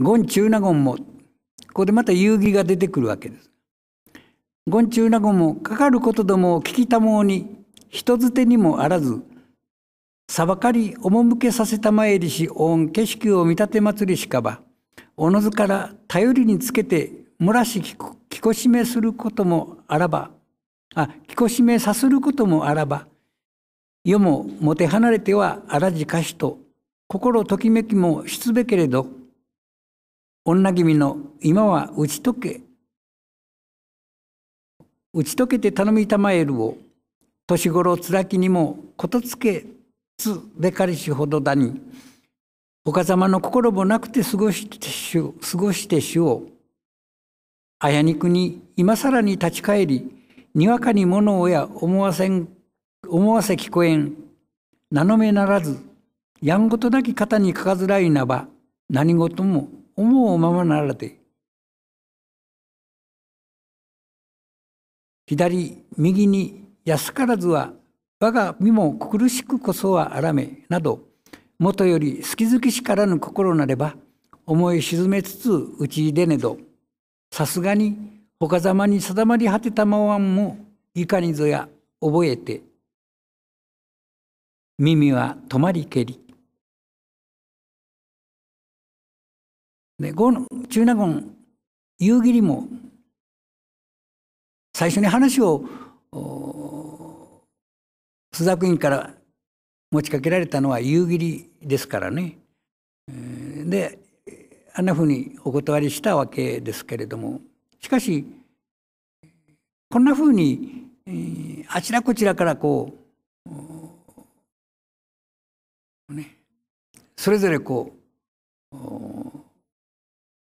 ゴン中納言も、ここでまた遊戯が出てくるわけです。ゴン中納言も、かかることどもを聞きたもうに、人づてにもあらず、さばかり赴けさせたまえりし恩景色を見立て祭りしかば、おのずから頼りにつけて漏らしきこしめすることもあらば、あ、きこしめさすることもあらば、世ももて離れてはあらじかしと、心ときめきもしつべけれど、女君の今は打ち解け打ち解けて頼みたまえるを年頃つらきにもことつけつべかりしほどだにおかまの心もなくて過ごして主過ごして主をあやにくに今更に立ち返りにわかに物をや思わせん思わせ聞こえん名の目ならずやんごとなき方にかかずらいなば何事も思うままならで左右に安からずは我が身も苦しくこそはあらめなどもとより好き好きしからぬ心なれば思い沈めつつ打ち出ねどさすがに他ざまに定まり果てたまわんもいかにぞや覚えて耳は止まりけりで、の、中納言、夕霧も、最初に話を、朱雀院から持ちかけられたのは夕霧ですからね。で、あんなふうにお断りしたわけですけれども、しかし、こんなふうに、あちらこちらからこう、ね、それぞれこう、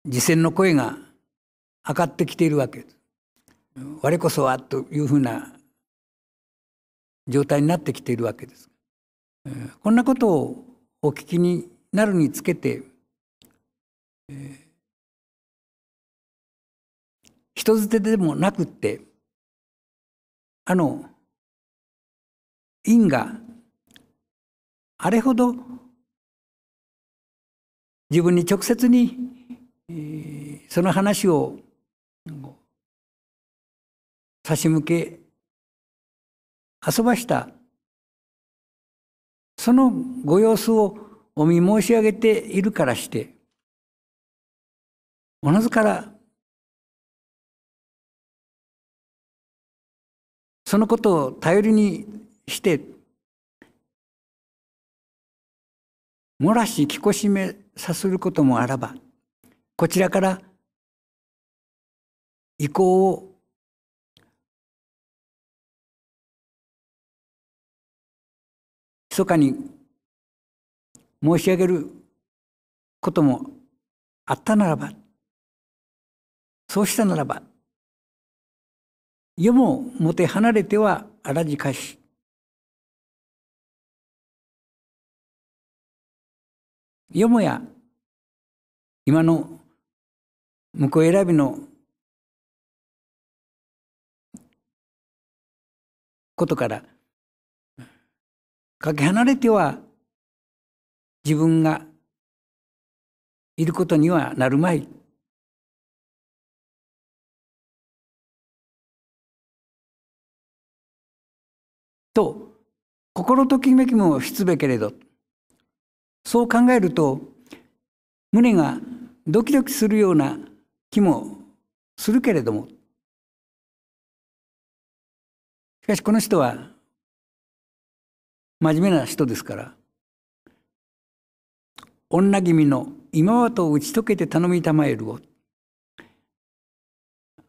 自戦の声が上がってきているわけです。我こそはというふうな状態になってきているわけです。こんなことをお聞きになるにつけて、人捨てでもなくってあの因があれほど自分に直接にその話を差し向け遊ばしたそのご様子をお見申し上げているからしておのずからそのことを頼りにして漏らし聞こしめさすることもあらばこちらから意向を密かに申し上げることもあったならばそうしたならば世ももて離れてはあらじかしよもや今の向こう選びのことからかけ離れては自分がいることにはなるまい。と心ときめきも失べけれどそう考えると胸がドキドキするような気もするけれどもしかしこの人は真面目な人ですから女君の今はと打ち解けて頼みたまえるを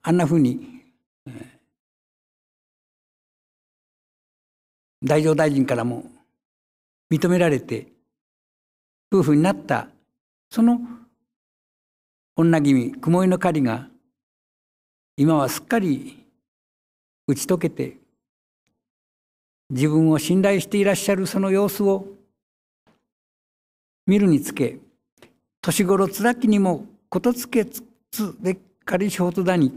あんなふうに、大乗大臣からも認められて夫婦になったその女君雲井の狩りが今はすっかり打ち解けて自分を信頼していらっしゃるその様子を見るにつけ年頃つらきにもことつけつつべっかりしほとだに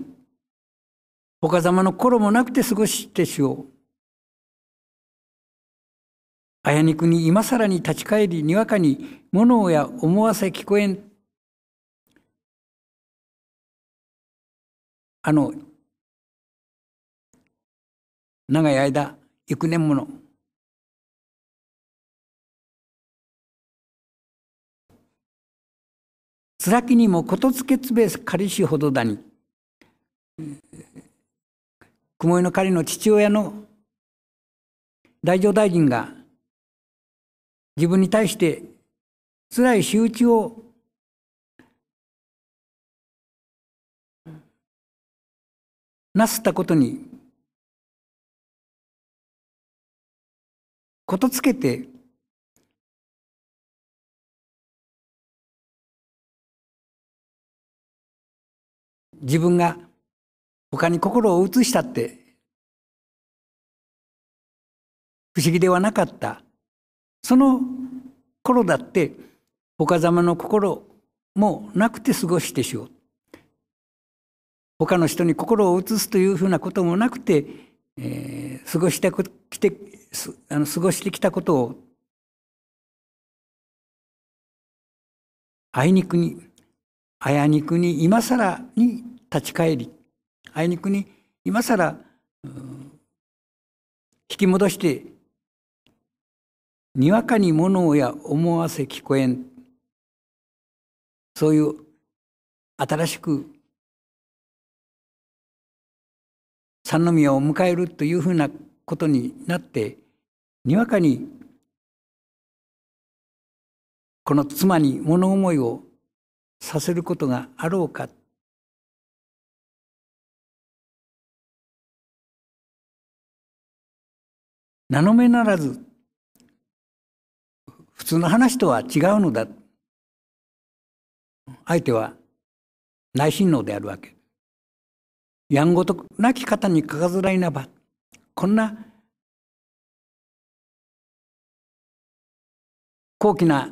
お様の頃もなくて過ごしてしようあやにくに今更に立ち返りにわかに物をや思わせ聞こえんあの長い間幾年もの辛きにもことつけつべかりしほどだに雲井の狩りの父親の大乗大臣が自分に対して辛い仕打ちをなすったことにことつけて自分が他に心を移したって不思議ではなかったその頃だって他様の心もなくて過ごしてしよう他の人に心を移すというふうなこともなくてえー、過ごしてきてあの過ごしてきたことをあいにくにあやにくに今更に立ち返りあいにくに今更、うん、引き戻してにわかに物をや思わせ聞こえんそういう新しく三宮を迎えるというふうなことになってにわかにこの妻に物思いをさせることがあろうか名の目ならず普通の話とは違うのだ相手は内親王であるわけやんごとなき方にかかずらいなば、こんな高貴な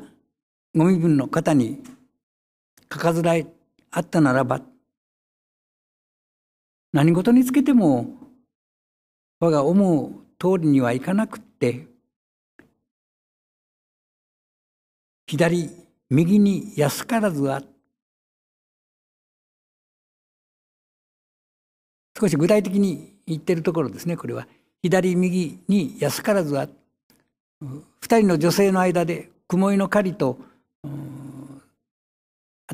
ご身分の方にかかずらいあったならば、何事につけても我が思う通りにはいかなくって、左、右に安からずあった。少し具体的に言ってるところですねこれは左右に安からずは2人の女性の間で雲井の狩りと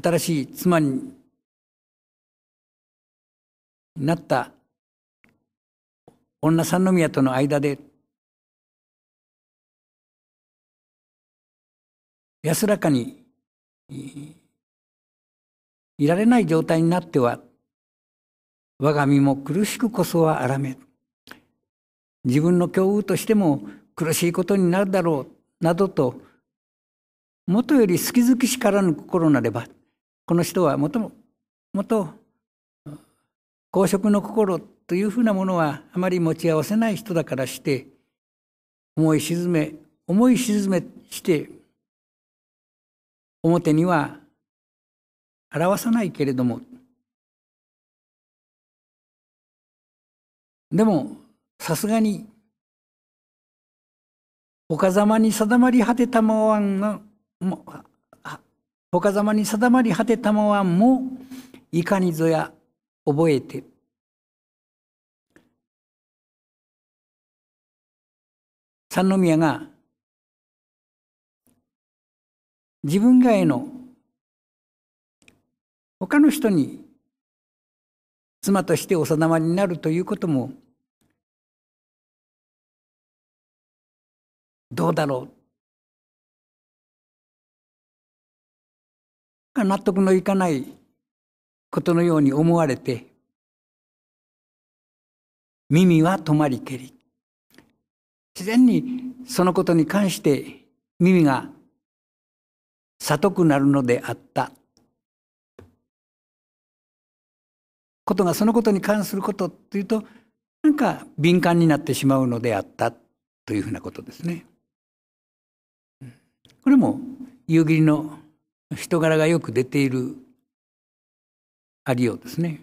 新しい妻になった女三宮との間で安らかにいられない状態になっては我が身も苦しくこそはあらめ自分の境遇としても苦しいことになるだろうなどともとより好き好きしからぬ心なればこの人はもともと公職の心というふうなものはあまり持ち合わせない人だからして思い沈め思い沈めして表には表さないけれどもでもさすがに岡様に定まり果てたまわんが岡様に定まり果てたまわんもいかにぞや覚えて三宮が自分以外の他の人に妻としてお定まりになるということもどうだろう納得のいかないことのように思われて耳は止まりけり自然にそのことに関して耳が悟くなるのであったことがそのことに関することっていうとなんか敏感になってしまうのであったというふうなことですね。これも夕霧の人柄がよく出ているありようですね。